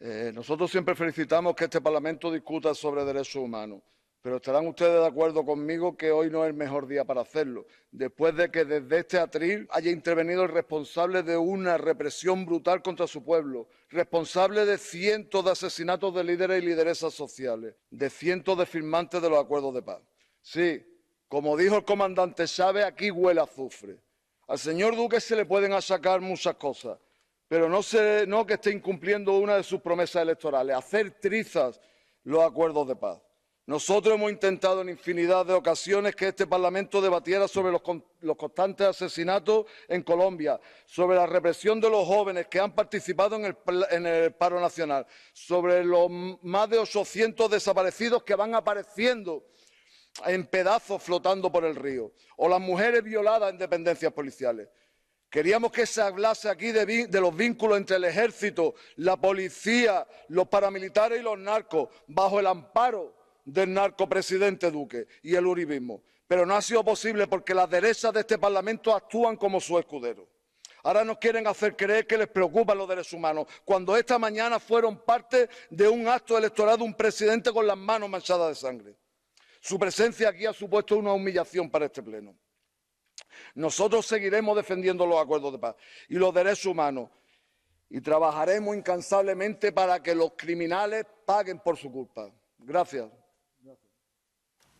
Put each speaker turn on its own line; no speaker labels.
Eh, nosotros siempre felicitamos que este Parlamento discuta sobre derechos humanos, pero estarán ustedes de acuerdo conmigo que hoy no es el mejor día para hacerlo, después de que desde este atril haya intervenido el responsable de una represión brutal contra su pueblo, responsable de cientos de asesinatos de líderes y lideresas sociales, de cientos de firmantes de los acuerdos de paz. Sí, como dijo el comandante Chávez, aquí huele azufre. Al señor Duque se le pueden sacar muchas cosas, pero no, se, que esté incumpliendo una de sus promesas electorales, hacer trizas los acuerdos de paz. Nosotros hemos intentado en infinidad de ocasiones que este Parlamento debatiera sobre los, constantes asesinatos en Colombia, sobre la represión de los jóvenes que han participado en el, en el paro nacional, sobre los más de 800 desaparecidos que van apareciendo en pedazos flotando por el río, o las mujeres violadas en dependencias policiales. Queríamos que se hablase aquí de, los vínculos entre el ejército, la policía, los paramilitares y los narcos, bajo el amparo del narcopresidente Duque y el uribismo. Pero no ha sido posible porque las derechas de este Parlamento actúan como su escudero. Ahora nos quieren hacer creer que les preocupan los derechos humanos, cuando esta mañana fueron parte de un acto electoral de un presidente con las manos manchadas de sangre. Su presencia aquí ha supuesto una humillación para este Pleno. Nosotros seguiremos defendiendo los acuerdos de paz y los derechos humanos y trabajaremos incansablemente para que los criminales paguen por su culpa. Gracias.